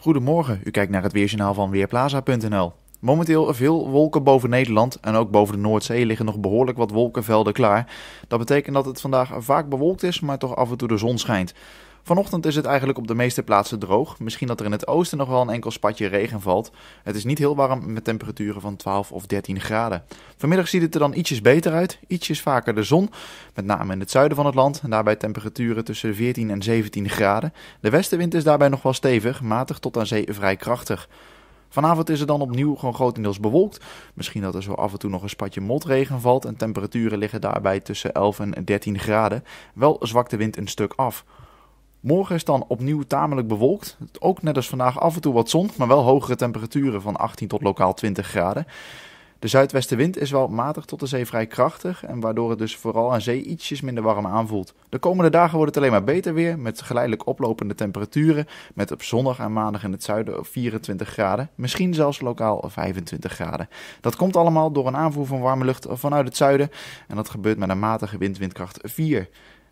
Goedemorgen, u kijkt naar het weerjournaal van Weerplaza.nl. Momenteel veel wolken boven Nederland en ook boven de Noordzee liggen nog behoorlijk wat wolkenvelden klaar. Dat betekent dat het vandaag vaak bewolkt is, maar toch af en toe de zon schijnt. Vanochtend is het eigenlijk op de meeste plaatsen droog. Misschien dat er in het oosten nog wel een enkel spatje regen valt. Het is niet heel warm met temperaturen van 12 of 13 graden. Vanmiddag ziet het er dan ietsjes beter uit, ietsjes vaker de zon. Met name in het zuiden van het land, en daarbij temperaturen tussen 14 en 17 graden. De westenwind is daarbij nog wel stevig, matig tot aan zee vrij krachtig. Vanavond is het dan opnieuw gewoon grotendeels bewolkt. Misschien dat er zo af en toe nog een spatje motregen valt en temperaturen liggen daarbij tussen 11 en 13 graden. Wel zwakt de wind een stuk af. Morgen is dan opnieuw tamelijk bewolkt. Ook net als vandaag af en toe wat zon, maar wel hogere temperaturen van 18 tot lokaal 20 graden. De zuidwestenwind is wel matig tot de zee vrij krachtig en waardoor het dus vooral aan zee ietsjes minder warm aanvoelt. De komende dagen wordt het alleen maar beter weer met geleidelijk oplopende temperaturen met op zondag en maandag in het zuiden 24 graden, misschien zelfs lokaal 25 graden. Dat komt allemaal door een aanvoer van warme lucht vanuit het zuiden en dat gebeurt met een matige wind windkracht 4.